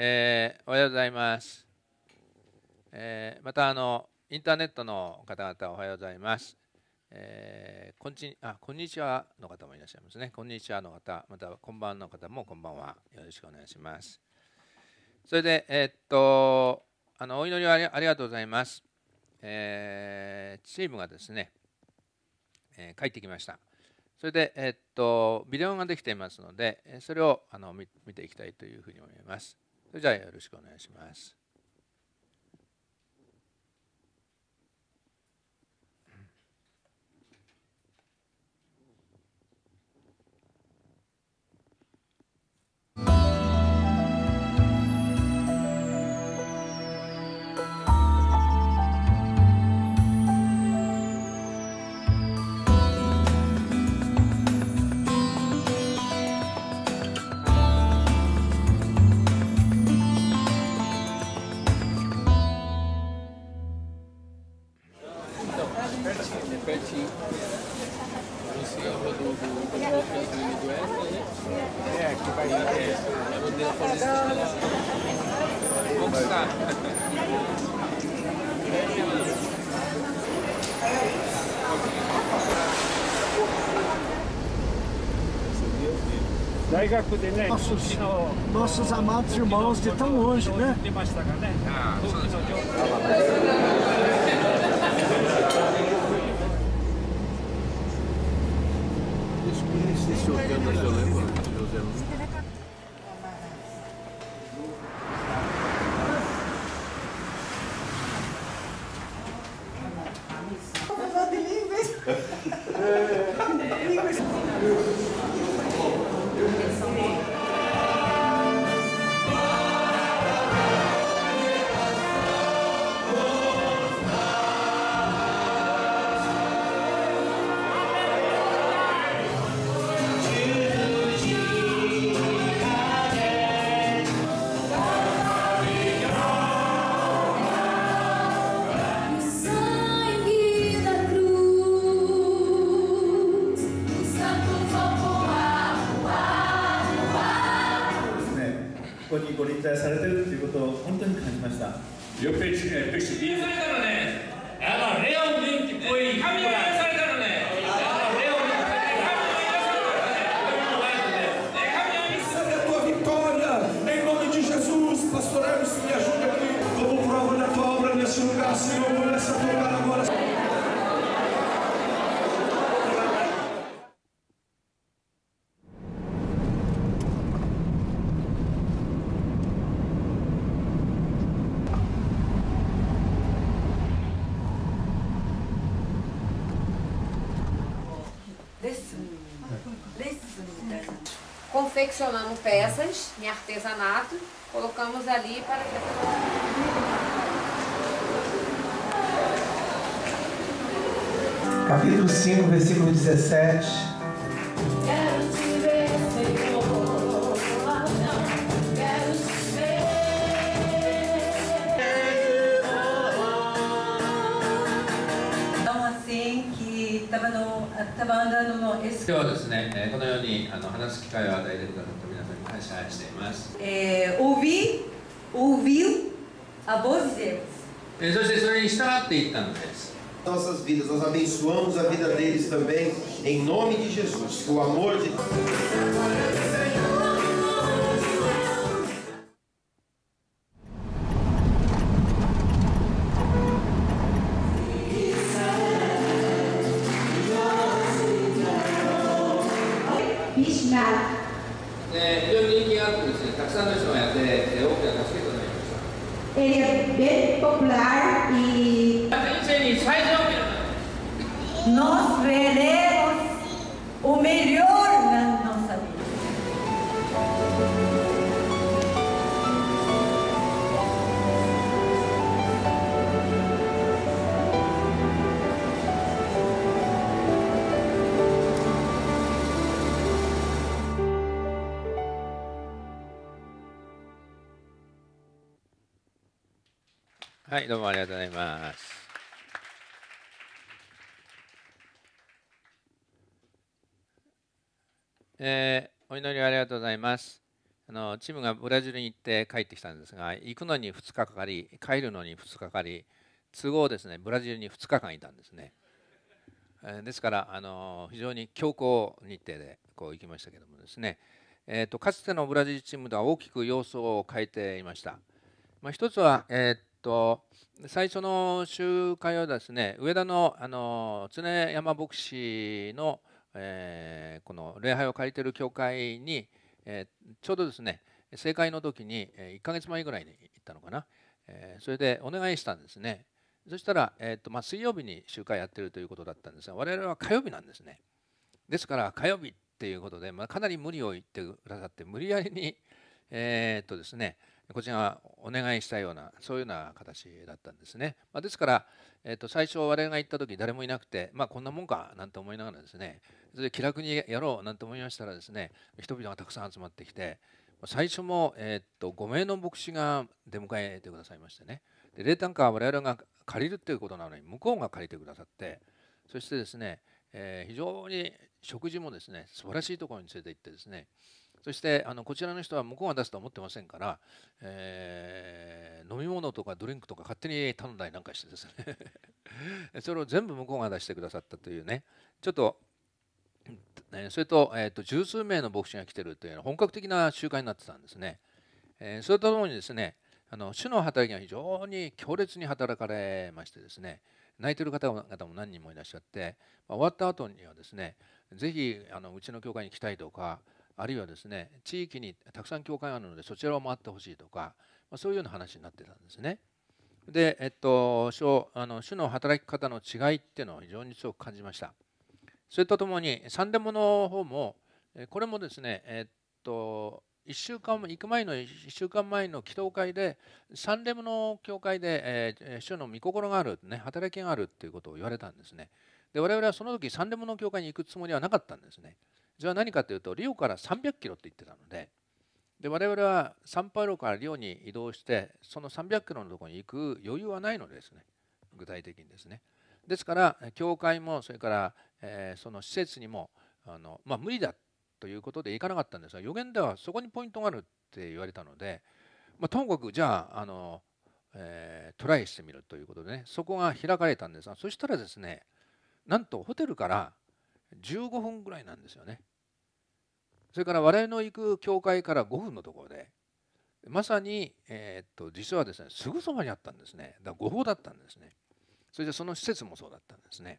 えー、おはようございます。えー、またあの、インターネットの方々、おはようございます。えー、こんちあこんにちはの方もいらっしゃいますね。こんにちはの方、またこんばんの方もこんばんは。よろしくお願いします。それで、えー、っと、あのお祈りはありがとうございます。えー、チームがですね、え帰ってきました。それで、えっと、ビデオができていますので、それをあの見ていきたいというふうに思います。それじゃあよろしくお願いします。Nossos, nossos amados irmãos de tão longe, né? Desconhece esse organo, eu lembro. confeccionamos peças em artesanato, colocamos ali para que a pessoa... Capítulo 5, versículo 17です。今日はですね、えー、このようにあの話す機会を与えてくださった皆さんに感謝しています。えー、ouvi, ouviu a voz de Deus. vidas, nós abençoamos a vida deles também, em nome de Jesus. O amor de Deus. nós veremos o melhor na nossa vida. はい、どうもありがとうございます。えー、お祈りありがとうございます。あのチームがブラジルに行って帰ってきたんですが、行くのに2日かかり、帰るのに2日かかり、都合ですね、ブラジルに2日間いたんですね。えー、ですからあの、非常に強行日程でこう行きましたけどもですね、えーと、かつてのブラジルチームでは大きく様相を変えていました。まあ、一つは、えー、っと最初の集会はですね、上田のあの常山牧師のえー、この礼拝を借りてる教会に、えー、ちょうどですね正解の時に1ヶ月前ぐらいに行ったのかな、えそれでお願いしたんですねそしたら、えーとまあ、水曜日に集会やってるということだったんですが我々は火曜日なんですねですから火曜日っていうことで、まあ、かなり無理を言ってくださって無理やりにえー、っとですねこちらがお願いしたようなそういうような形だったんですね。まあ、ですから、えー、と最初我々が行った時誰もいなくて、まあ、こんなもんかなんて思いながらですねそれで気楽にやろうなんて思いましたらですね人々がたくさん集まってきて最初も、えー、と5名の牧師が出迎えてくださいましてねで冷淡化は我々が借りるっていうことなのに向こうが借りてくださってそしてですね、えー、非常に食事もですね素晴らしいところに連れて行ってですねそしてあのこちらの人は向こうが出すとは思ってませんから、えー、飲み物とかドリンクとか勝手に頼んだりなんかしてですね それを全部向こうが出してくださったというねちょっとそれと,、えーと、十数名の牧師が来てるという本格的な集会になってたんですね。えー、それとともにですねあの主の働きが非常に強烈に働かれましてですね泣いてる方々も何人もいらっしゃって、まあ、終わった後にはですね是非あのうちの教会に来たいとかあるいはですね地域にたくさん教会があるのでそちらを回ってほしいとか、まあ、そういうような話になってたんですね。で、えっと、あの主の働き方の違いっていうのを非常に強く感じました。それとともに三デモの方もこれもですね、えっと1週間行く前の1週間前の祈祷会でサンレムの教会で、えー、主の御心がある、ね、働きがあるっていうことを言われたんですねで我々はその時サンレの教会に行くつもりはなかったんですねそれは何かというとリオから300キロって言ってたのでで我々はサンパウロからリオに移動してその300キロのところに行く余裕はないのですね具体的にですねですから教会もそれから、えー、その施設にもあの、まあ、無理だということで行かなかったんですが予言ではそこにポイントがあるって言われたので、まあ、ともかくじゃああの、えー、トライしてみるということでねそこが開かれたんですがそしたらですねなんとホテルから15分ぐらいなんですよね。それから我々の行く教会から5分のところでまさに、えー、っと実はですねすぐそばにあったんですねだから誤報だったんですねそれでその施設もそうだったんですね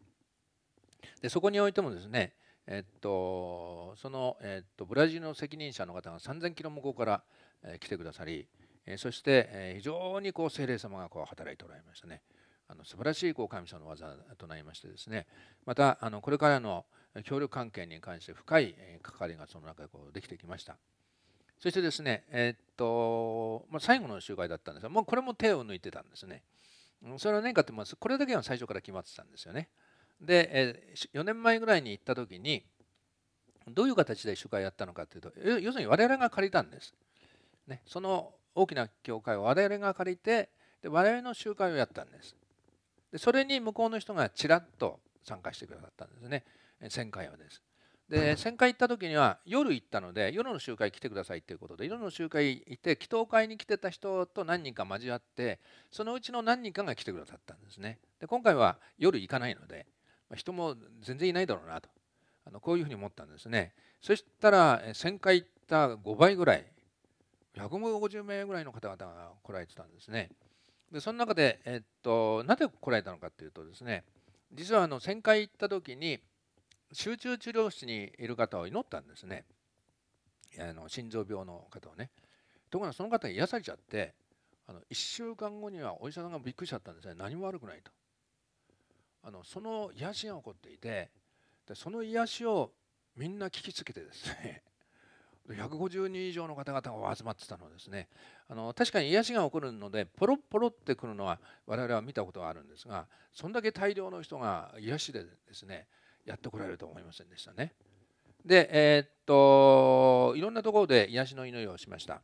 でそこにおいてもですねえっとその、えっとブラジルの責任者の方が3,000キロ向こうから、え来てくださり、えそして、え非常にこう精霊様がこう働いておられましたねあの素晴らしいこう神様の技となりましてですねまたあのこれからの、協力関係に関して深い関わりがその中でこうできてきました。そしてですね、えー、っとまあ、最後の集会だったんですが、もうこれも手を抜いてたんですね。それは何かと言いますこれだけは最初から決まってたんですよね。で、え4年前ぐらいに行った時に、どういう形で集会やったのかというと、要するに我々が借りたんです。ね、その大きな教会を我々が借りてで我々の集会をやったんですでそれに向こうの人がちらっと参加してくださったんですね1000回はです。で1000回行った時には夜行ったので夜の集会来てくださいっていうことで夜の集会行って祈祷会に来てた人と何人か交わってそのうちの何人かが来てくださったんですねで今回は夜行かないので人も全然いないだろうなとあのこういうふうに思ったんですねそしたら1000回行った5倍ぐらい150名ぐらいの方々が来られてたんですねでその中で、えっと、なぜ来られたのかっていうとですね実はあの1000回行った時に集中治療室にいる方を祈ったんですねあの心臓病の方をねところがその方が癒されちゃってあの1週間後にはお医者さんがびっくりしちゃったんですね何も悪くないとあのその癒しが起こっていてでその癒しをみんな聞きつけてですね150 人以上の方々が集まってたのですねあの確かに癒しが起こるのでポロポロってくるのは我々は見たことがあるんですがそんだけ大量の人が癒しでですねやってこられると思いませんでしたね。で、えー、っといろんなところで癒しの祈りをしました。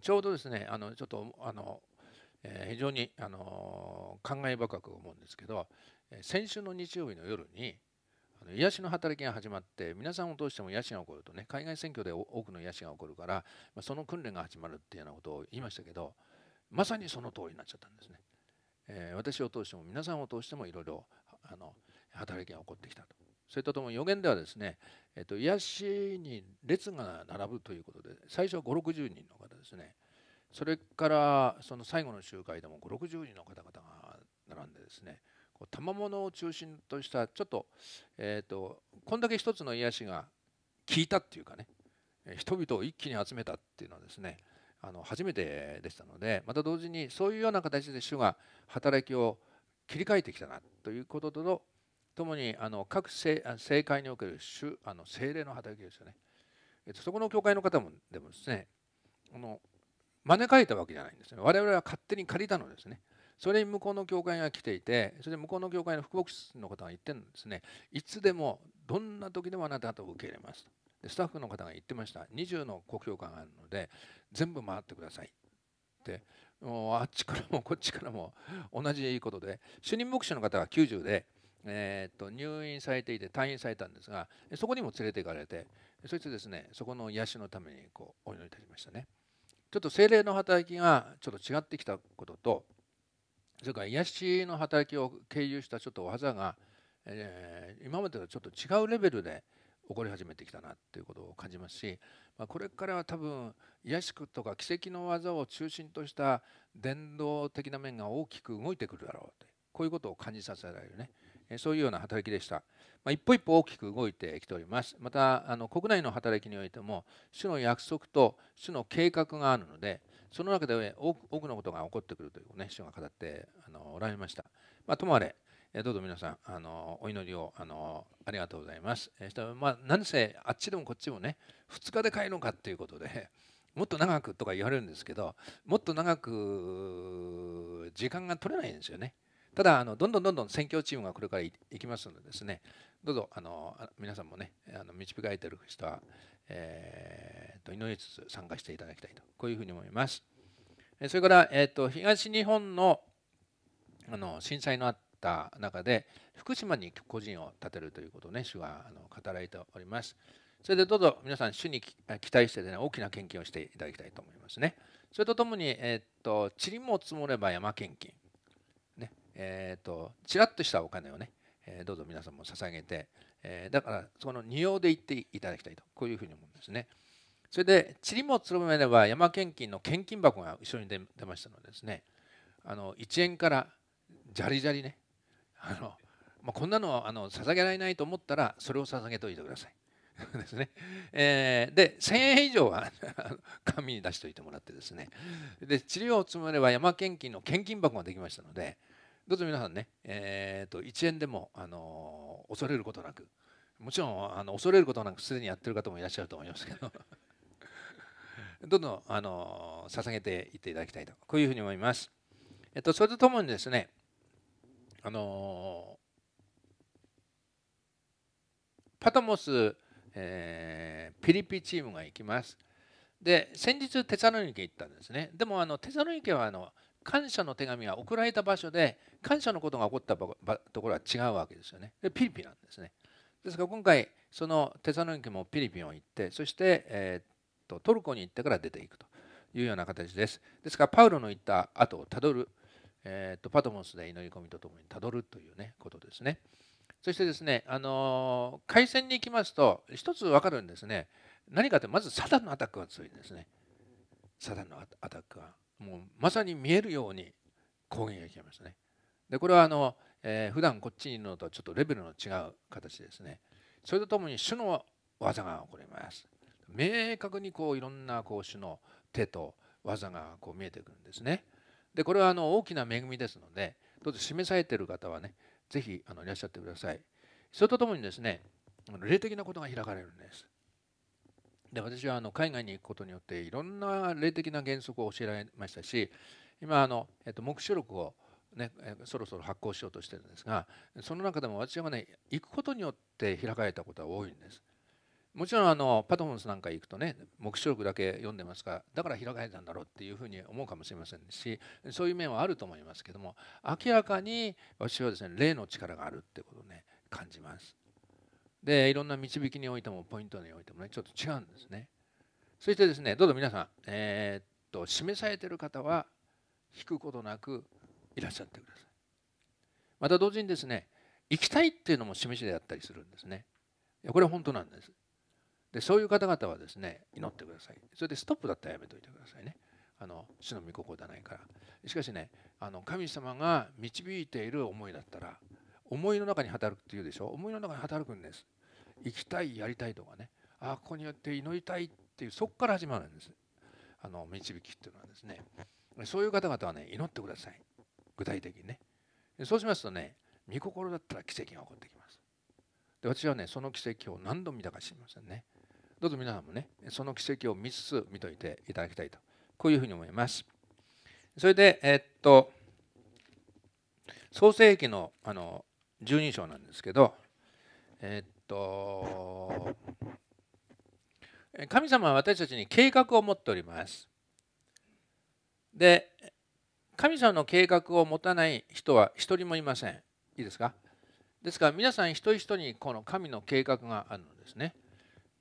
ちょうどですねあのちょっとあの、えー、非常にあの感慨深く思うんですけど先週の日曜日の夜に癒しの働きが始まって皆さんを通しても癒しが起こるとね海外選挙で多くの癒しが起こるからその訓練が始まるっていうようなことを言いましたけどまさにその通りになっちゃったんですね、えー、私を通しても皆さんを通してもいろいろ働きが起こってきたとそれとともに予言ではですね、えっと、癒しに列が並ぶということで最初は560人の方ですねそれからその最後の集会でも560人の方々が並んでですねこう賜物を中心としたちょっと,、えーと、とこんだけ一つの癒しが効いたっていうかね人々を一気に集めたっていうのはですねあの初めてでしたのでまた同時にそういうような形で主が働きを切り替えてきたなということと共にあの各政界における主あの精霊の働きですよね。えっと、そこの教会の方もでもですねあの招かれたわけじゃないんですね。我々は勝手に借りたのですね。それに向こうの教会が来ていてそれで向こうの教会の副牧師の方が言ってるんですね。いつでもどんな時でもあなた方を受け入れます。でスタッフの方が言ってました。20の国境郷があるので全部回ってくださいってもうあっちからもこっちからも同じことで主任牧師の方は90でえー、と入院されていて退院されたんですがそこにも連れて行かれてそしてですねそこの癒しのためにこうお祈りいたしましたねちょっと精霊の働きがちょっと違ってきたこととそれから癒しの働きを経由したちょっと技が、えー、今までとちょっと違うレベルで起こり始めてきたなっていうことを感じますし、まあ、これからは多分癒しくとか奇跡の技を中心とした伝道的な面が大きく動いてくるだろうとこういうことを感じさせられるねそういうような働きでした。まあ、一歩一歩大きく動いてきております。またあの国内の働きにおいても主の約束と主の計画があるのでその中で多くのことが起こってくるというね主が語ってあのおられました。まあ、ともあれどうぞ皆さんあのお祈りをあのありがとうございます。えーまあ、何せあっちでもこっちもね2日で帰るのかっていうことで。もっと長くとか言われるんですけどもっと長く時間が取れないんですよねただあのどんどんどんどん選挙チームがこれからいきますのでですねどうぞあの皆さんもねあの導かれてる人は、えー、と祈りつつ参加していただきたいとこういうふうに思います。それから、えーと、東日本のあの震災のあった中で福島に個人を立てるということをね主はあの語られております。それでどうぞ皆さん主に期待してね大きな献金をしていただきたいと思いますね。それとともに、えーと塵も積もれば山献金えっ、ー、とちらっとしたお金をね、えー、どうぞ皆さんも捧げて、えー、だからその仁王で行っていただきたいとこういうふうに思うんですね。それで塵もつるめれば山献金の献金箱が後ろに出ましたのでですねあの1円からじゃりじゃりねあの、まあ、こんなのあの捧げられないと思ったらそれを捧げておいてください。ですねえー、で1000円以上は紙に出しておいてもらってですねで塵を積もれば山献金の献金箱ができましたのでどうぞ皆さんね、えーと、1円でも、あの恐れることなくもちろんあの恐れることなくすでにやってる方もいらっしゃると思いますけど どんどん、あの捧げていっていただきたいとこういうふうに思います。えっと、それとともにですね、あのパトモス、えー、ピリピチームが行きます。で先日テサロニケ行ったんですね。でもあのテサロニケはあの感謝の手紙が送られた場所で感謝のことが起こったところは違うわけですよね。でピリピなんですね。ですから今回そのテサロニケもピリピンを行ってそして、えーと、とトルコに行ってから出ていくというような形です。ですからパウロの行った後をたどる、えーと、とパトモスで祈り込みとともにたどるという、ね、ことですね。そしてですね、あのー、海戦に行きますと一つ分かるんですね何かってまずサタンのアタックが強いんですね。サタンのアタックが。もうまさに見えるように攻撃が来ましたね。でこれはあの、えー、普段こっちにいるのとちょっとレベルの違う形ですね。それとともに主の技が起こります。明確にこういろんなこう主の手と技がこう見えてくるんですね。でこれはあの大きな恵みですのでどうぞ示されている方はね是非あのいらっしゃってください。それとともにですね霊的なことが開かれるんです。で私はあの海外に行くことによっていろんな霊的な原則を教えられましたし今あの、えっと、目視録を、ね、そろそろ発行しようとしてるんですがその中でも私はね行くことによって開かれたことは多いんです。もちろんあのパトモンスなんか行くとね黙示録だけ読んでますからだから開かれたんだろうっていうふうに思うかもしれませんしそういう面はあると思いますけども明らかに私はですね霊の力があるってことをね感じます。でいろんな導きにおいてもポイントにおいてもねちょっと違うんですねそしてですねどうぞ皆さん、えー、っと示されてる方は引くことなくいらっしゃってくださいまた同時にですね行きたいっていうのも示しであったりするんですねこれは本当なんですでそういう方々はですね祈ってくださいそれでストップだったらやめといてくださいねあの主の御心ではないからしかしねあの神様が導いている思いだったら思いの中に働くっていうでしょ思いの中に働くんです行きたいやりたいとかねあここによって祈りたいっていうそこから始まるんですあの導きっていうのはですねそういう方々はね祈ってください具体的にねそうしますとね御心だったら奇跡が起こってきますで私はねその奇跡を何度見たか知りませんねどうぞ皆さんもねその奇跡を見つつ見といていただきたいとこういうふうに思いますそれでえー、っと創世紀のあの12章なんですけどえー、っと神様は私たちに計画を持っております。で神様の計画を持たない人は一人もいません。いいですかですから皆さん一人一人にこの神の計画があるのですね。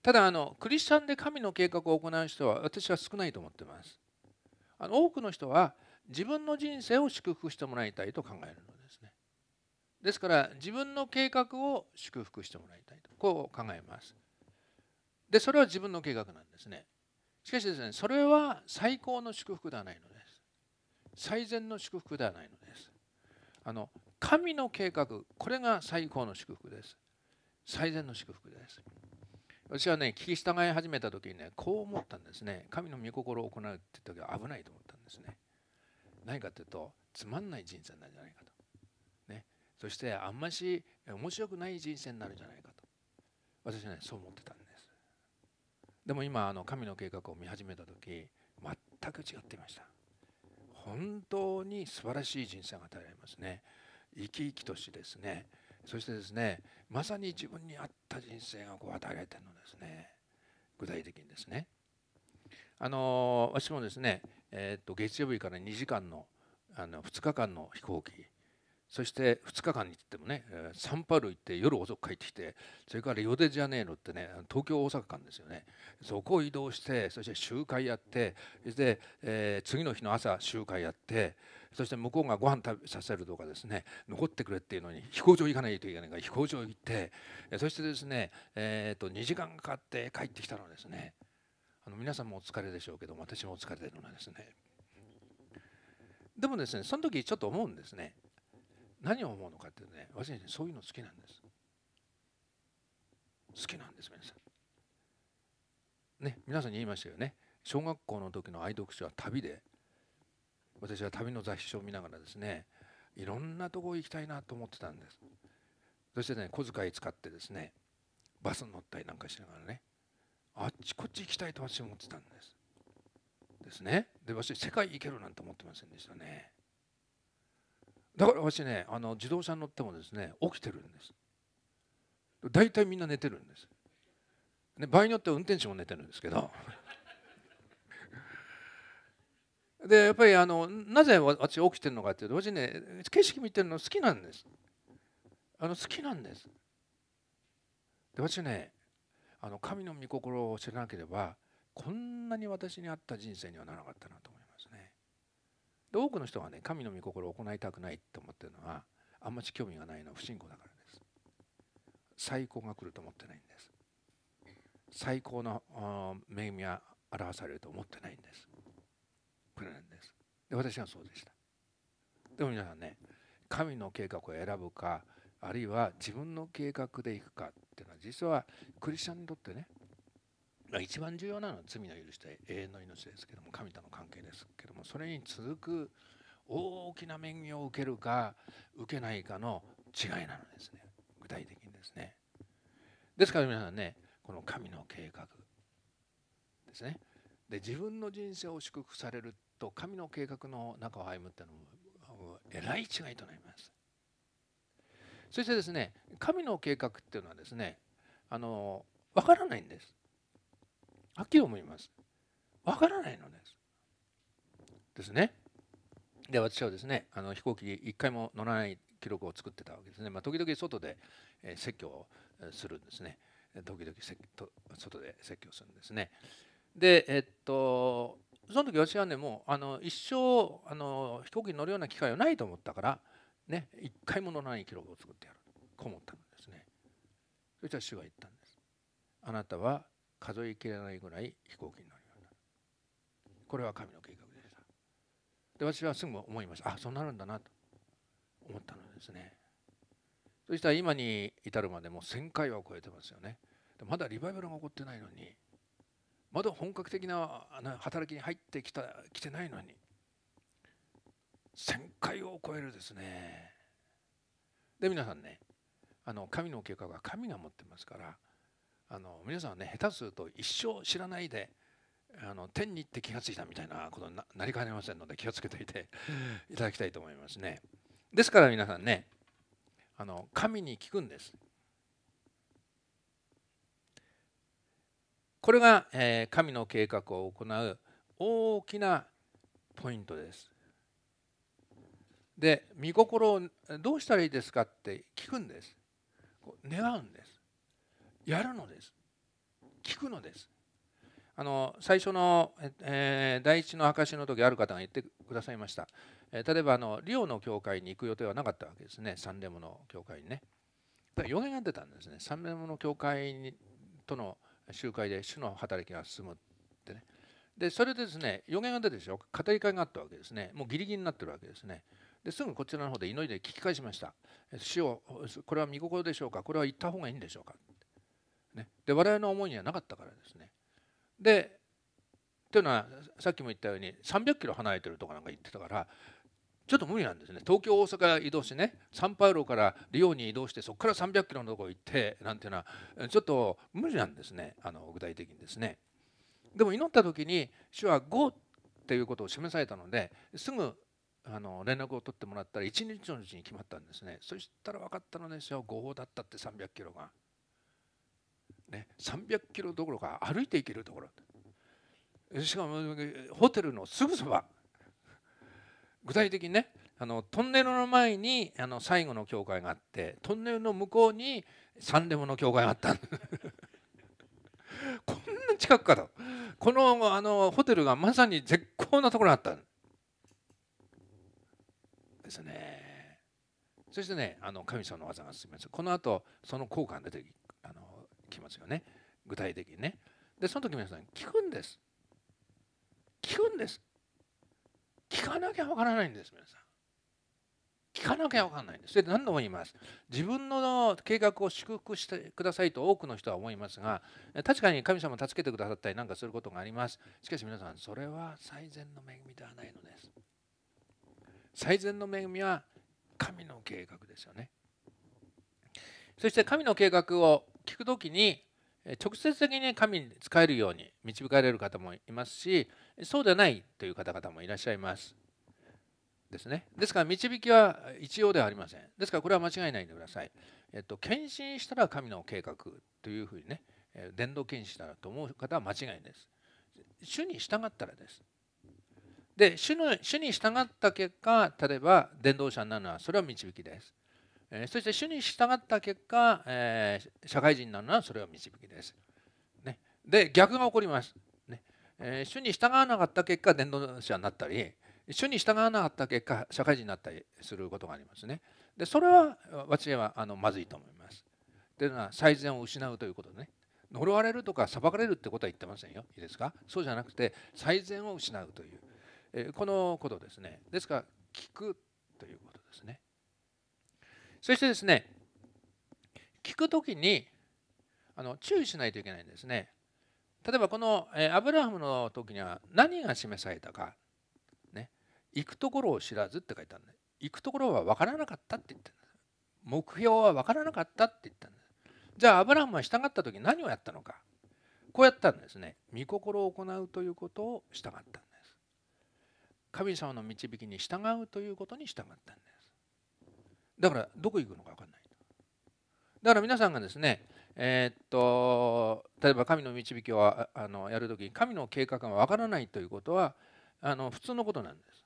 ただあのクリスチャンで神の計画を行う人は私は少ないと思ってます。あの多くの人は自分の人生を祝福してもらいたいと考えるのですね。ですから自分の計画を祝福してもらいたい。こう考えます。でそれは自分の計画なんですね。しかしですねそれは最高の祝福ではないのです。最善の祝福ではないのです。あの神の計画これが最高の祝福です。最善の祝福です。私はね聞き従い始めた時にねこう思ったんですね神の御心を行うって時は危ないと思ったんですね何かっていうとつまんない人生になるんじゃないかと、ね、そしてあんまし面白くない人生になるんじゃないかと私ねそう思ってたんですでも今あの神の計画を見始めた時全く違っていました本当に素晴らしい人生が与えられますね生き生きとしですねそしてですねまさに自分に合った人生がこう与えられてるのですね具体的にですねあの私もですね、えー、と月曜日から2時間のあの2日間の飛行機そして2日間に行ってもねサンパル行って夜遅く帰ってきてそれからヨデジャネイロってね東京大阪間ですよねそこを移動してそして集会やってそして、えー、次の日の朝集会やってそして向こうがご飯食べさせるとかですね残ってくれっていうのに飛行場行かないといけないから飛行場行ってそしてですね、えー、と2時間かかって帰ってきたのですねあの皆さんもお疲れでしょうけど私もお疲れでるのはですねでもですねその時ちょっと思うんですね何を思うのかってね私ねそういうの好きなんです好きなんです皆さんね皆さんに言いましたよね小学校の時の愛読書は旅で私は旅の雑誌を見ながらですねいろんなとこ行きたいなと思ってたんですそしてね小遣い使ってですねバスに乗ったりなんかしながらねあっちこっち行きたいと私は思ってたんですですねで私世界行けるなんて思ってませんでしたねだから私ねあの自動車に乗ってもですね起きてるんです大体みんな寝てるんです、ね、場合によっては運転手も寝てるんですけど でやっぱりあのなぜ私起きてるのかっていうと私ね景色見てるの好きなんですあの好きなんですで私ねあの神の御心を知らなければこんなに私に合った人生にはならなかったなと思いますで多くの人がね神の御心を行いたくないと思ってるのはあんまり興味がないのは不信仰だからです最高が来ると思ってないんです最高の恵みは表されると思ってないんですこれなんですで私はそうでしたでも皆さんね神の計画を選ぶかあるいは自分の計画でいくかっていうのは実はクリスチャンにとってね一番重要なのは罪の許しと永遠の命ですけども神との関係ですけどもそれに続く大きな恵みを受けるか受けないかの違いなのですね具体的にですねですから皆さんねこの神の計画ですねで自分の人生を祝福されると神の計画の中を歩むっていうのもえらい違いとなりますそしてですね神の計画っていうのはですねあの分からないんです秋を思います。わからないのです。ですね。で私はですねあの飛行機1回も乗らない記録を作ってたわけですね、まあ、時々外で、え説教をするんですね時々外で説教するんですねでえっとその時私はねもうあの一生あの飛行機に乗るような機会はないと思ったからね1回も乗らない記録を作ってやると思ったんですねそしたら主が言ったんですあなたは数えきれないぐらい飛行機に乗るようになるこれは神の計画でしたで私はすぐ思いましたあそうなるんだなと思ったのですねそしたら今に至るまでも1,000回は超えてますよねでまだリバイバルが起こってないのにまだ本格的な働きに入ってきた来てないのに1,000回を超えるですねで皆さんねあの神の計画は神が持ってますからあの皆さんね下手すると一生知らないであの天に行って気が付いたみたいなことになりかねませんので気をつけていていただきたいと思いますね。ですから皆さんねあの神に聞くんです。これが、えー、神の計画を行う大きなポイントです。で、御心をどうしたらいいですかって聞くんです。願うんです。やるのです聞くのですあの最初の、えー、第一の証の時ある方が言ってくださいました、えー、例えばあのリオの教会に行く予定はなかったわけですねサンレモの教会にねだから予言が出たんですねサンレモの教会にとの集会で主の働きが進むってねでそれでですね予言が出たでしょ語り会があったわけですねもうギリギリになってるわけですねですぐこちらの方で祈りで聞き返しました主をこれは見心でしょうかこれは行った方がいいんでしょうかね、で我々の思いにはなかったからですね。でというのはさっきも言ったように300キロ離れてるとかなんか言ってたからちょっと無理なんですね東京大阪移動してねサンパウロからリオに移動してそこから300キロのとこ行ってなんていうのはちょっと無理なんですねあの具体的にですね。でも祈った時に主は5っていうことを示されたのですぐあの連絡を取ってもらったら1日のうちに決まったんですねそしたら分かったのですよ5だったって300キロがね、300キロどころか歩いて行けるところしかもホテルのすぐそば具体的にねあのトンネルの前にあの最後の教会があってトンネルの向こうにサンレモの教会があった こんな近くかとこのあのホテルがまさに絶好なところだったですねそしてねあの神様の技が進みますこのあとその効果が出てきますよね具体的にねでその時皆さん聞くんです聞くんです聞かなきゃわからないんです皆さん聞かなきゃわかんないんですで何度も言います自分の計画を祝福してくださいと多くの人は思いますが確かに神様助けてくださったりなんかすることがありますしかし皆さんそれは最善の恵みではないのです最善の恵みは神の計画ですよねそして神の計画を聞くときに直接的に神に仕えるように導かれる方もいますしそうでないという方々もいらっしゃいますですねですから導きは一様ではありませんですからこれは間違いないでくださいえっと献身したら神の計画というふうにね伝道献身したらと思う方は間違いです主に従ったらですで主の主に従った結果例えば伝道者になるのはそれは導きですえそして主に従った結果、え社会人なのはそれを導きです。ね、で逆が起こります、ねえ主に従わなかった結果伝道者になったり主に従わなかった結果社会人になったりすることがありますね。でそれは私はあのまずいと思います。というのは最善を失うということね。呪われるとか裁かれるってことは言ってませんよ。いいですかそうじゃなくて最善を失うという、えこのことですね。ですから聞くということですね。そしてですね聞く時にあの注意しないといけないんですね。例えばこのアブラハムの時には何が示されたか、ね、行くところを知らずって書いてあるんで行くところは分からなかったって言ってる目標は分からなかったって言ったんですじゃあアブラハムは従った時何をやったのかこうやったんですね御心を行うということを従ったんです神様の導きに従うということに従ったんですだからどこ行くのか分かんないだから皆さんがですねえー、っと例えば神の導きをあのやるときに神の計画が分からないということはあの普通のことなんです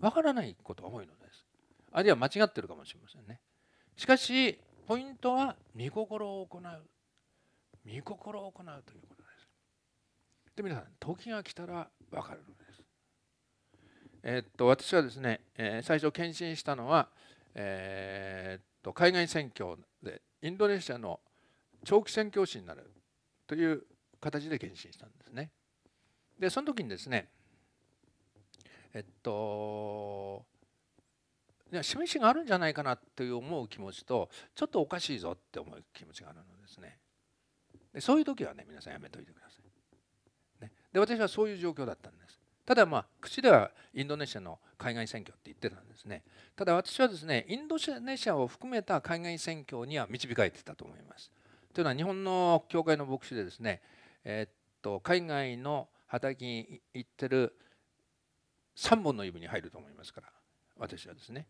分からないことが多いのですあるいは間違ってるかもしれませんねしかしポイントは御心を行う御心を行うということですで皆さん時が来たら分かるのですえー、っと私はですね、えー、最初献身したのは、えー、っと海外選挙でインドネシアの長期宣教師になるという形で献身したんですね。でその時にですねえっといや示しがあるんじゃないかなという思う気持ちとちょっとおかしいぞって思う気持ちがあるのですねでそういう時はね皆さんやめといてください、ね、で私はそういう状況だったんですただまあ口ではインドネシアの海外選挙って言ってたんですねただ私はですねインドネシアを含めた海外選挙には導かれてたと思いますというのは日本の教会の牧師でですねえー、っと海外の畑に行ってる3本の指に入ると思いますから私はですね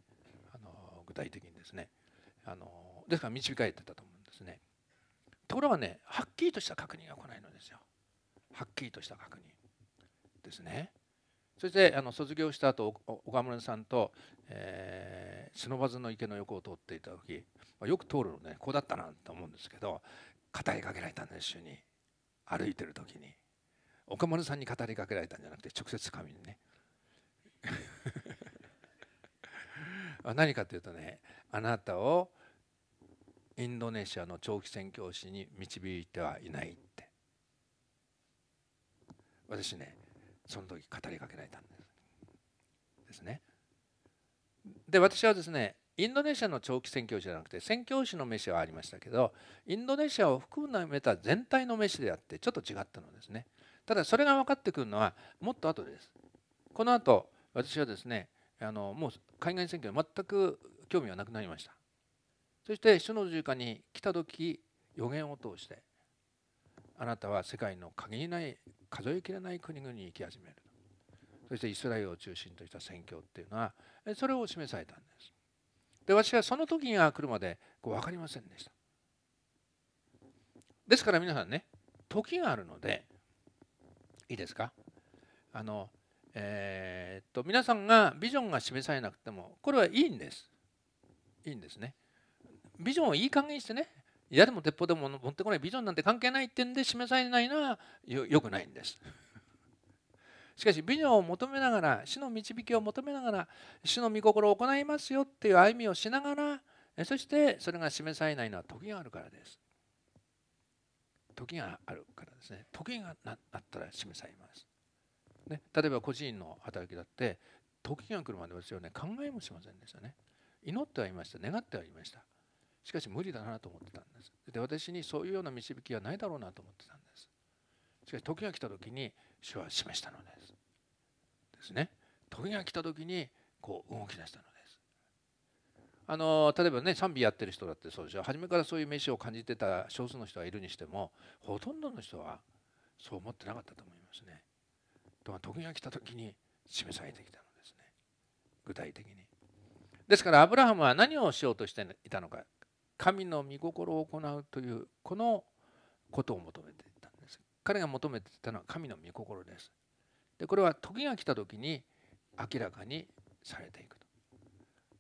あの具体的にですねあのですから導かれてたと思うんですねところがねはっきりとした確認が来ないのですよはっきりとした確認ですねそしてあの卒業した後岡村さんと、えー、忍ばずの池の横を通っていた時、まあ、よく通るのねこうだったなと思うんですけど語りかけられたんです一緒に歩いてる時に岡村さんに語りかけられたんじゃなくて直接神にね 何かというとねあなたをインドネシアの長期宣教師に導いてはいないって私ねその時語りかけられたんですですね。で私はですねインドネシアの長期宣教師じゃなくて宣教師の飯はありましたけどインドネシアを含めた全体の飯であってちょっと違ったのですね。ただそれが分かってくるのはもっと後です。この後私はですねあのもう海外選挙に全く興味はなくなりました。そして主の十字に来た時予言を通してあなたは世界の限りない数えきれない国々に行き始めるそしてイスラエルを中心とした宣教っていうのはそれを示されたんですで私はその時が来るまでこう分かりませんでしたですから皆さんね時があるのでいいですかあのえー、っと皆さんがビジョンが示されなくてもこれはいいんですいいんですねビジョンをいい加減してねやでも鉄砲でも持ってこないビジョンなんて関係ないってんで示されないのはよくないんです。しかしビジョンを求めながら死の導きを求めながら死の御心を行いますよっていう歩みをしながらそしてそれが示されないのは時があるからです。時があるからですね時がなったら示されます。ね、例えば個人の働きだって時が来るまでですよね考えもしませんでしたね祈ってはいました願ってはいました。しかし無理だなと思ってたんですで私にそういうような導きはないだろうなと思ってたんですしかし時が来た時に主は示したのですですね時が来た時にこう動き出したのですあの例えばね賛美やってる人だってそうでしょ初めからそういう飯を感じてた少数の人がいるにしてもほとんどの人はそう思ってなかったと思いますねとが時が来た時に示されてきたのですね具体的にですからアブラハムは何をしようとしていたのか神の御心を行うというこのことを求めていたんです彼が求めていたのは神の御心ですでこれは時が来た時に明らかにされていくと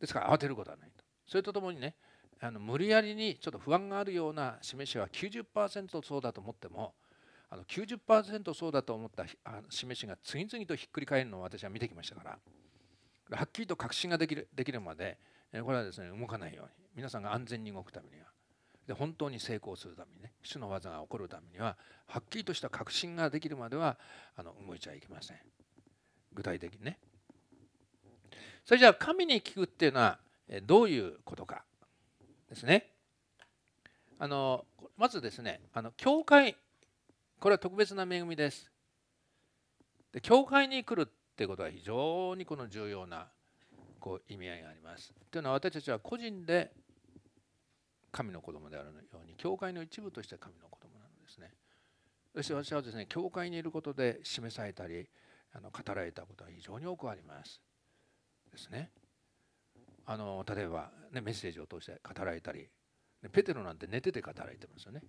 ですから慌てることはないとそれとともにねあの無理やりにちょっと不安があるような示しは90%そうだと思ってもあの90%そうだと思った示しが次々とひっくり返るのを私は見てきましたからはっきりと確信ができるできるまでこれはですね動かないように皆さんが安全に動くためにはで本当に成功するためにね主の技が起こるためにははっきりとした確信ができるまではあの動いちゃいけません具体的にねそれじゃあ神に聞くっていうのはどういうことかですねあのまずですねあの教会これは特別な恵みですで教会に来るってことは非常にこの重要なこう意味合いがありますというのは私たちは個人で神の子供であるように教会の一部として神の子供なのですねそして私はですね教会にいることで示されたりあの語られたことは非常に多くありますですねあの例えば、ね、メッセージを通して語られたりペテロなんて寝てて語られてますよね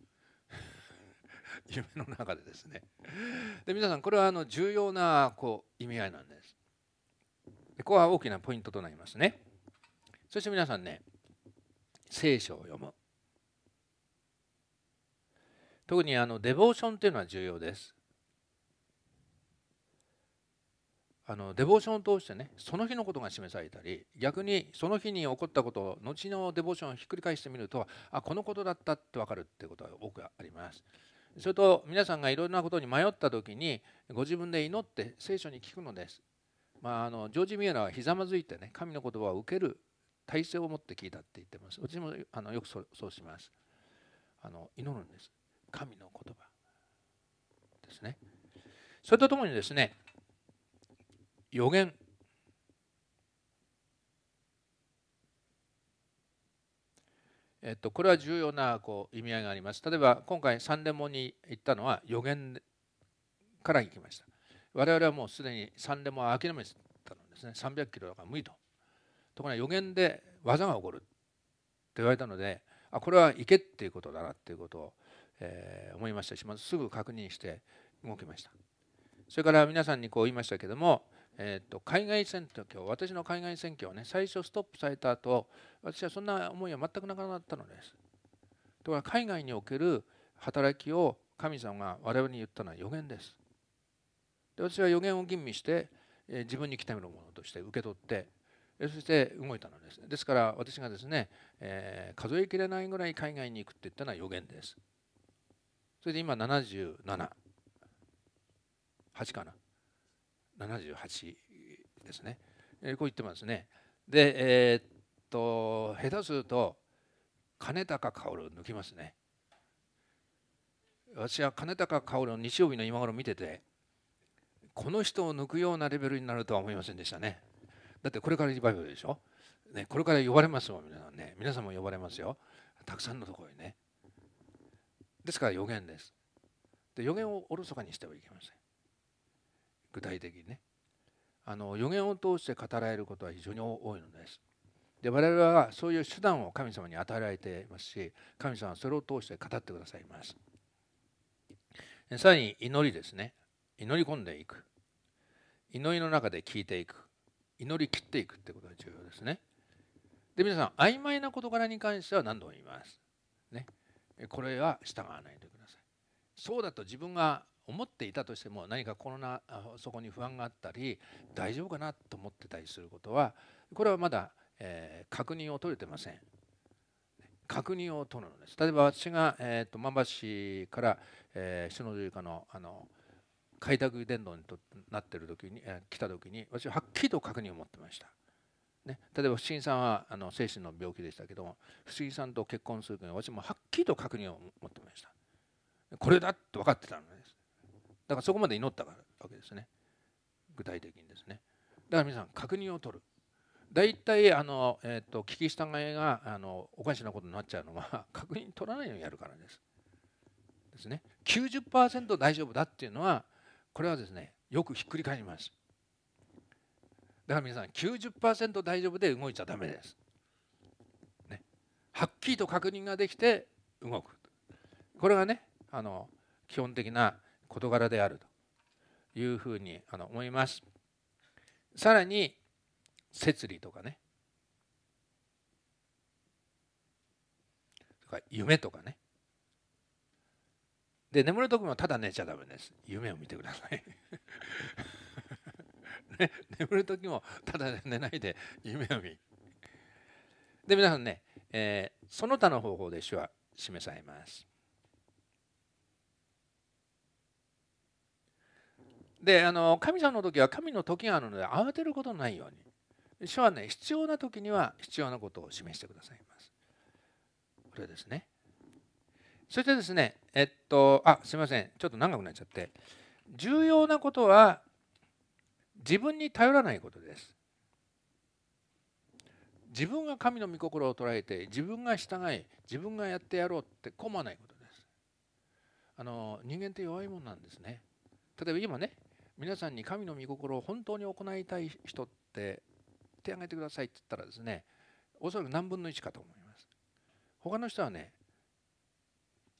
夢の中でですねで皆さんこれはあの重要なこう意味合いなんですでここは大きなポイントとなりますねそして皆さんね聖書を読む特にあのデボーションっていうのは重要ですあのデボーションを通してねその日のことが示されたり逆にその日に起こったことを後のデボーションをひっくり返してみるとあこのことだったって分かるってことは多くあります。それと皆さんがいろんなことに迷った時にご自分で祈って聖書に聞くのです。まあ、あのジョージ・ミューラーはひざまずいてね神の言葉を受ける体制を持って聞いたって言ってますうちもあのよくそそうしますあの祈るんです神の言葉ですねそれとともにですね予言えっと、これは重要なこう意味合いがあります。例えば今回サ三年門に行ったのは予言から行きました。我々はもうすでにサ三年門は諦めてたのですね。300キロだから無理と。ところが予言で技が起こると言われたのであこれは行けっていうことだなっていうことを、えー、思いましたしまずすぐ確認して動きましたそれから皆さんにこう言いましたけども、えーと、海外選挙今日私の海外選挙はね最初ストップされた後私はそんな思いは全くなくなったのですところが海外における働きを神様が我々に言ったのは予言ですで私は予言を吟味して、え自分に来たよものとして受け取ってそして動いたのですですから私がですね、えー、数えきれないぐらい海外に行くって言ったのは予言ですそれで今778かな78ですね、えー、こう言ってますねでえー、っと下手すると金高薫抜きますね私は金高薫の日曜日の今頃見ててこの人を抜くようなレベルになるとは思いませんでしたねだってこれからリバイバルでしょ、ね、これから呼ばれますもん皆さんね皆さんも呼ばれますよたくさんのところにねですから予言ですで予言をおろそかにしてはいけません具体的にねあの予言を通して語られることは非常に多いのですで我々はそういう手段を神様に与えられていますし神様はそれを通して語ってくださいますさらに祈りですね祈り込んでいく祈りの中で聞いていく祈り切っていくってことが重要ですね。で皆さん曖昧な事柄に関しては何度も言います。ね、これは従わないでください。そうだと自分が思っていたとしても何かコロナそこに不安があったり大丈夫かなと思ってたりすることはこれはまだ、えー、確認を取れてません。確認を取るのです。例えば私が、えーと、と橋から、えー、篠の十以下のあの開拓伝道になってる時に、え来た時に私ははっきりと確認を持ってました。ね、例えば思議さんはあの精神の病気でしたけども思井さんと結婚する時に私もはっきりと確認を持ってましたこれだって分かってたのですだからそこまで祈ったわけですね具体的にですねだから皆さん確認を取る大体あの、えーと、と聞き従いがあのおかしなことになっちゃうのは 確認取らないようにやるからですですね90%大丈夫だっていうのはこれはですねよくひっくり返りますだから皆さん90%大丈夫で動いちゃダメです、ね、はっきりと確認ができて動くこれがねあの基本的な事柄であるというふうにあの思いますさらに摂理とかね夢とかねで眠る時もただ寝ちゃダメです夢を見てください ね、眠る時もただ寝ないで夢を見で皆さんね、えー、その他の方法で主は示されますであの神様の時は神の時があるので慌てることないように主はね必要な時には必要なことを示してくださいますこれですねそしてですね、えっと、あすみません、ちょっと長くなっちゃって、重要なことは自分に頼らないことです。自分が神の御心を捉えて自分が従い自分がやってやろうって困らないことですあの人間って弱いもんなんですね例えば今ね皆さんに神の御心を本当に行いたい人って手挙げてくださいって言ったらですねおそらく何分の1かと思います他の人はね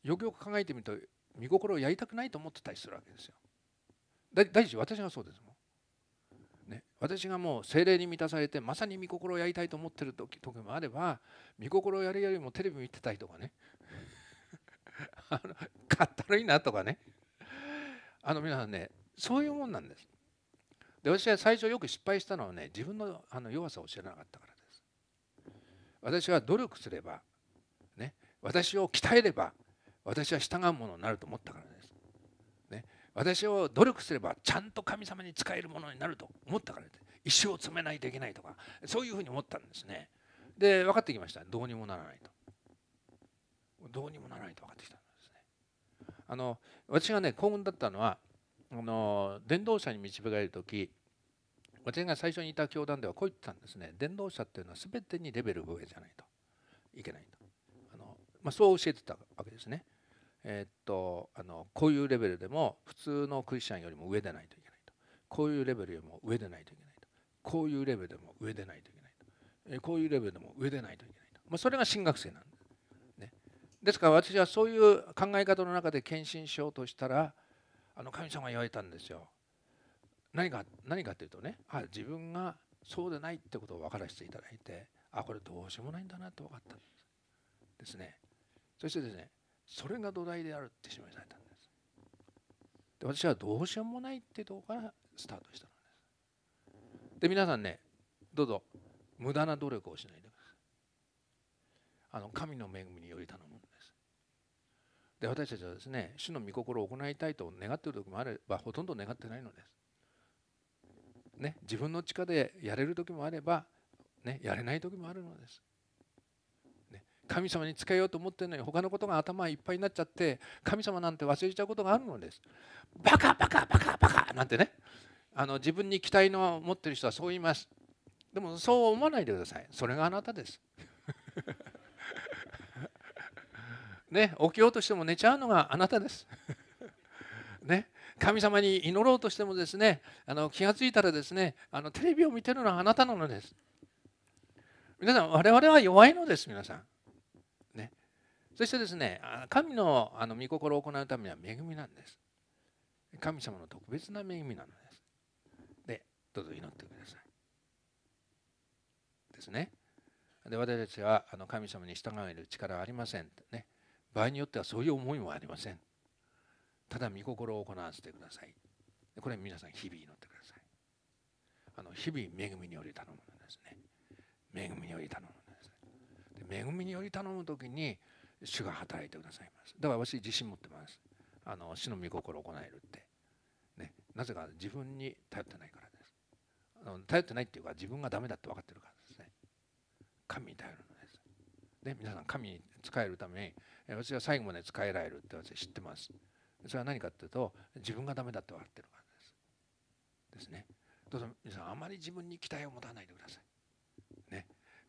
よくよく考えてみると見心をやりたくないと思ってたりするわけですよ。だ第一私がそうですもん。ね、私がもう精霊に満たされてまさに見心をやりたいと思ってる時時もあれば見心をやるよりもテレビ見てたりとかね あのかったるいなとかねあの皆さんねそういうもんなんです。で私は最初よく失敗したのはね自分のあの弱さを知らなかったからです。私は努力すれば、ね、私を鍛えれば私は従うものになると思ったからです。ね、私を努力すればちゃんと神様に使えるものになると思ったからです。一生詰めないといけないとかそういうふうに思ったんですね。で分かってきましたどうにもならないと。どうにもならないと分かってきたんですね。あの私がね幸運だったのはあの伝道者に導かれる時私が最初にいた教団ではこう言ってたんですね伝道者っていうのは全てにレベルが上じゃないといけないと。まあ、そう教えてたわけですね。えー、っとあのこういうレベルでも普通のクリスチャンよりも上でないといけないとこういうレベルよりも上でないといけないとこういうレベルでも上でないといけないと、えー、こういうレベルでも上でないといけないと、まあ、それが進学生なんです、ね。ですから私はそういう考え方の中で献身しようとしたらあの神様言われたんですよ。何か何かっていうとねあ自分がそうでないってことを分からせていただいてあこれどうしようもないんだなって分かったんですねそしてですねそれが土台であるって示されたんですで私はどうしようもないってとこからスタートしたのですで皆さんねどうぞ無駄な努力をしないでくださいあの神の恵みにより頼むんですで私たちはですね主の御心を行いたいと願っている時もあればほとんど願ってないのです、ね、自分の力でやれる時もあれば、ね、やれない時もあるのです神様に仕えようと思ってるのに他のことが頭いっぱいになっちゃって神様なんて忘れちゃうことがあるのです。バカバカバカバカなんてねあの自分に期待の持ってる人はそう言います。でもそう思わないでください。それがあなたです。ね、起きようとしても寝ちゃうのがあなたです。ね、神様に祈ろうとしてもですねあの気が付いたらですねあのテレビを見てるのはあなたなのです。皆さん我々は弱いのです皆さん。そしてですね神のあの御心を行うためには恵みなんです神様の特別な恵みなのですでどうぞ祈ってくださいですねで私たちはあの神様に従える力はありませんね場合によってはそういう思いもありませんただ御心を行わせてくださいこれ皆さん日々祈ってくださいあの日々恵みにより頼むのですね恵みにより頼むのですで恵みにより頼む時に主が働いてくださいますだから私自信持ってますあの主の御心を行えるって、ね、なぜか自分に頼ってないからですあの頼ってないっていうか自分がダメだって分かってるからですね神に頼るのですで皆さん神に仕えるために私は最後まで使えられるって私知ってますそれは何かっていうと自分がダメだって分かってるからですですねどうぞ皆さんあまり自分に期待を持たないでください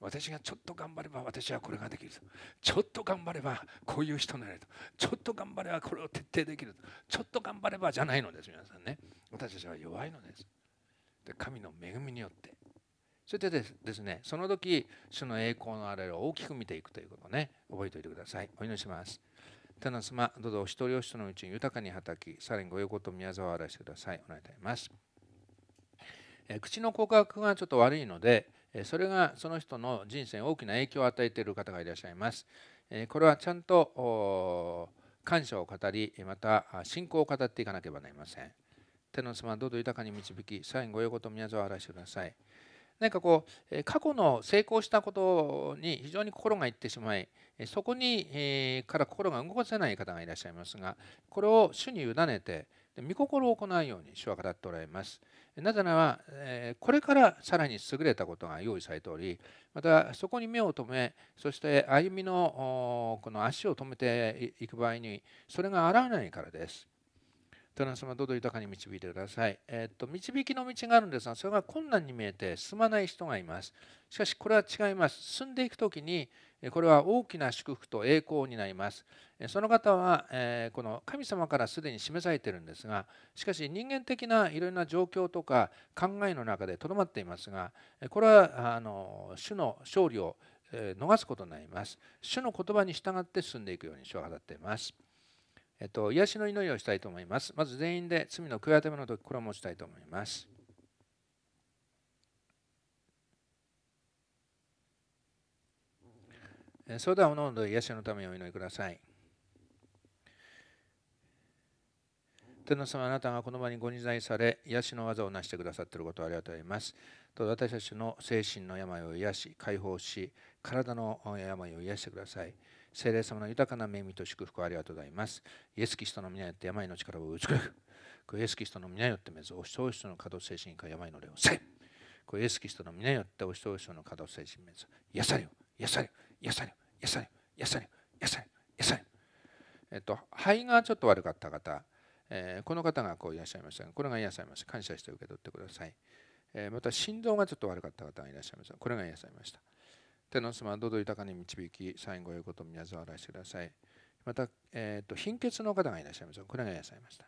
私がちょっと頑張れば私はこれができるとちょっと頑張ればこういう人になれるとちょっと頑張ればこれを徹底できるとちょっと頑張ればじゃないのです皆さんね私たちは弱いのですで神の恵みによってそれでですねその時主の栄光のあれを大きく見ていくということをね覚えておいてくださいお祈りします天の様どうぞお一人お一人のうちに豊かに働きさらにご横と宮沢を表してくださいお願いいたします、え口の口角がちょっと悪いのでそれがその人の人生に大きな影響を与えている方がいらっしゃいます。これはちゃんと感謝を語り、また信仰を語っていかなければなりません。天の妻、どうぞ豊かに導き、サインご用ごと宮沢を表してください。何かこう、過去の成功したことに非常に心がいってしまい、そこにから心が動かせない方がいらっしゃいますが、これを主に委ねて、御心を行うように主は語っておられます。なぜなら、えこれからさらに優れたことが用意されておりまたそこに目を留めそして歩みのこの足を止めていく場合にそれが現れないからです。人の様どうぞ豊かに導いてください。えっ、と導きの道があるんですがそれが困難に見えて進まない人がいます。しかしこれは違います。進んでいく時にこれは大きな祝福と栄光になります。その方は、えー、この神様からすでに示されているんですがしかし人間的ないろいろな状況とか考えの中でとどまっていますがこれはあの主の勝利を逃すことになります。主の言葉に従って進んでいくように主は語っています。えっと、癒しの祈りをしたいと思います。まず全員で罪の悔い改めの時、これを持ちたいと思います。それでは、おのおの癒しのためにお祈りください。天の様あなたがこの場にご自在され癒しの技を成してくださっていることをありがとうございますと私たちの精神の病を癒し解放し体の病を癒してください聖霊様の豊かな恵みと祝福をありがとうございます。イエス・キリストの皆によって病の力を打ち砕く。イエス・キリストの皆によって目を人お人の可動精神か病の霊をせい。イエス・キリストの皆によってお人おの可動精神目を癒されよ、癒されよ、癒されよ、癒されよ、癒されよ、癒されよ、癒されよ。えっと、肺がちょっと悪かった方、えー、この方がこういらっしゃいましたこれが癒されました。感謝して受け取ってください。えー、また心臓がちょっと悪かった方がいらっしゃいました。これが癒されました。天皇様はどうぞ豊かに導き、最後ンごことを皆さんしてください。また、えーと、貧血の方がいらっしゃいます。これがいらっしゃいました。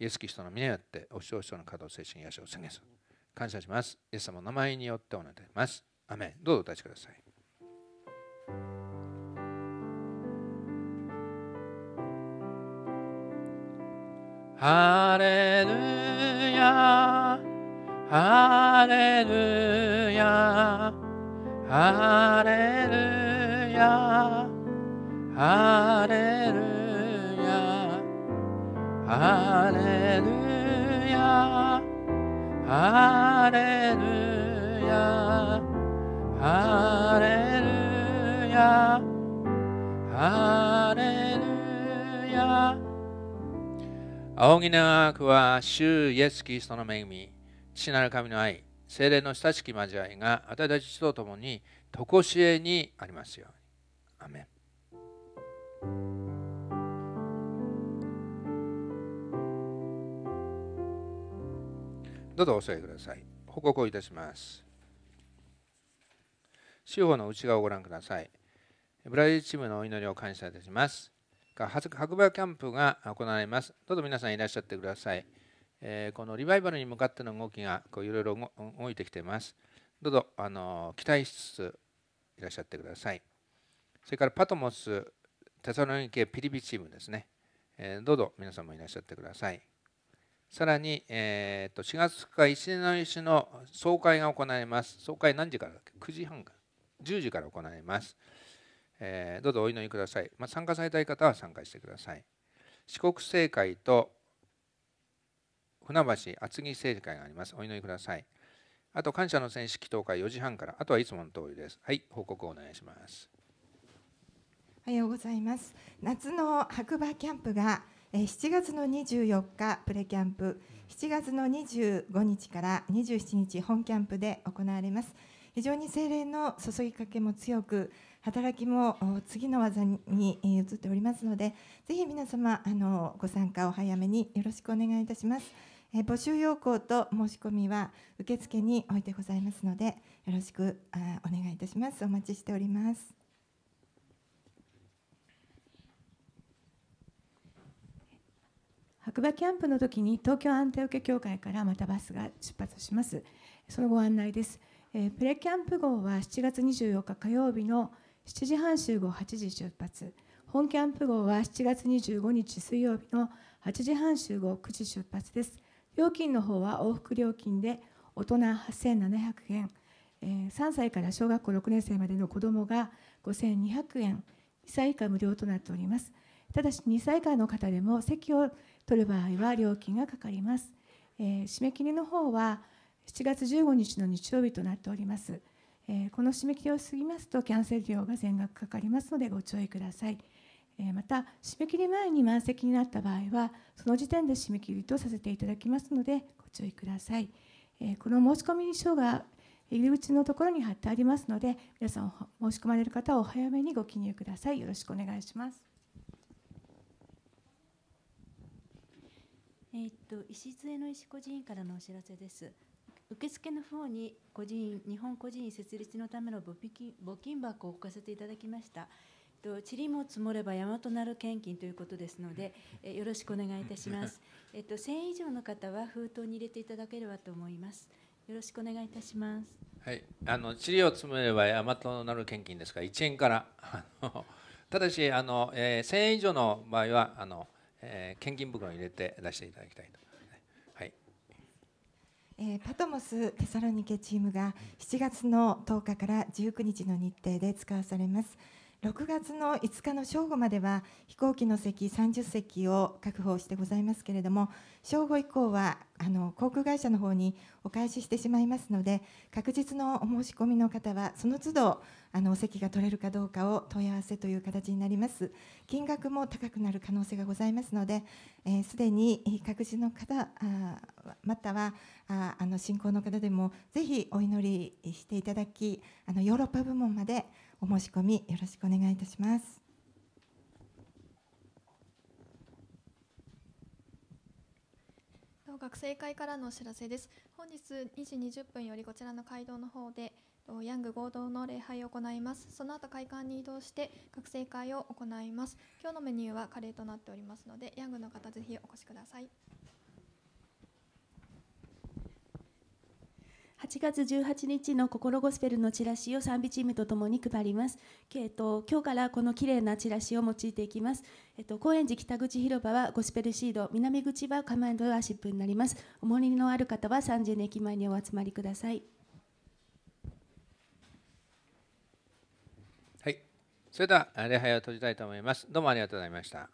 イエス・キリストの皆やって、お師匠の稼働精神、癒しを宣言する。感謝します。イエス様の名前によってお願いします。アメン。どうぞお立ちください。ハレルヤハレルヤハレルヤハレルヤハレルヤハレルヤハレルヤハレルヤ仰ぎ長くは主イエスキリストの恵み父なる神の愛精霊の親しき交わりが私たちと共に常しえにありますように。アメンどうぞお座りください。報告をいたします。司法の内側をご覧ください。ブラジルチームのお祈りを感謝いたします。白馬キャンプが行われます。どうぞ皆さんいらっしゃってください。えこのリバイバルに向かっての動きがいろいろ動いてきています。どうぞあの期待しつついらっしゃってください。それからパトモス、テサロニケ、ピリピチームですね。えどうぞ皆さんもいらっしゃってください。さらに、えー、と4月2日、一年の石の総会が行われます。総会何時からだっけ ?9 時半か。10時から行われます。えー、どうぞお祈りください。まあ、参加されたい方は参加してください。四国政界と船橋厚木聖会があります。お祈りください。あと、感謝の戦士祈祷会4時半から、あとはいつもの通りです。はい、報告をお願いします。おはようございます。夏の白馬キャンプが7月の24日プレキャンプ、7月の25日から27日本キャンプで行われます。非常に精霊の注ぎかけも強く、働きも次の技に移っておりますので、ぜひ皆様あのご参加お早めによろしくお願いいたします。募集要項と申し込みは受付においてございますのでよろしくお願いいたしますお待ちしております白馬キャンプの時に東京安定受け協会からまたバスが出発しますそのご案内です、えプレキャンプ号は7月24日火曜日の7時半集合8時出発本キャンプ号は7月25日水曜日の8時半集合9時出発です料金の方は往復料金で大人8700円、えー、3歳から小学校6年生までの子どもが5200円2歳以下無料となっておりますただし2歳以下の方でも席を取る場合は料金がかかります、えー、締め切りの方は7月15日の日曜日となっております、えー、この締め切りを過ぎますとキャンセル料が全額かかりますのでご注意くださいまた締め切り前に満席になった場合はその時点で締め切りとさせていただきますのでご注意くださいこの申込書が入り口のところに貼ってありますので皆さん申し込まれる方はお早めにご記入くださいよろしくお願いしますえっと石杖の石個人院からのお知らせです受付の方に個人日本個人設立のための募金箱を置かせていただきましたと塵も積もれば山となる献金ということですので、えよろしくお願いいたします。えっと1000以上の方は封筒に入れていただければと思います。よろしくお願いいたします。はい、あの塵を積もれば山となる献金ですから1円からただしあの、えー、1000円以上の場合はあの、えー、献金袋に入れて出していただきたいとえパトモステサロニケチームが7月の10日から19日の日程で使わされます。6月の5日の正午までは飛行機の席30席を確保してございますけれども正午以降はあの航空会社の方にお返ししてしまいますので確実のお申し込みの方はその都度あのお席が取れるかどうかを問い合わせという形になります金額も高くなる可能性がございますのですで、えー、に確実の方あまたはああの信仰の方でもぜひお祈りしていただきあのヨーロッパ部門までお申し込みよろしくお願いいたします。学生会からのお知らせです。本日2時20分よりこちらの会堂の方でヤング合同の礼拝を行います。その後会館に移動して学生会を行います。今日のメニューはカレーとなっておりますので、ヤングの方ぜひお越しください。8月18日の心ゴスペルのチラシを賛美チームとともに配ります。えっと、今日からこの綺麗なチラシを用いていきます。えっと、高円寺北口広場はゴスペルシード、南口はカマンドワーシップになります。お重りのある方は三重駅前にお集まりください。はい、それでは礼拝を閉じたいと思います。どうもありがとうございました。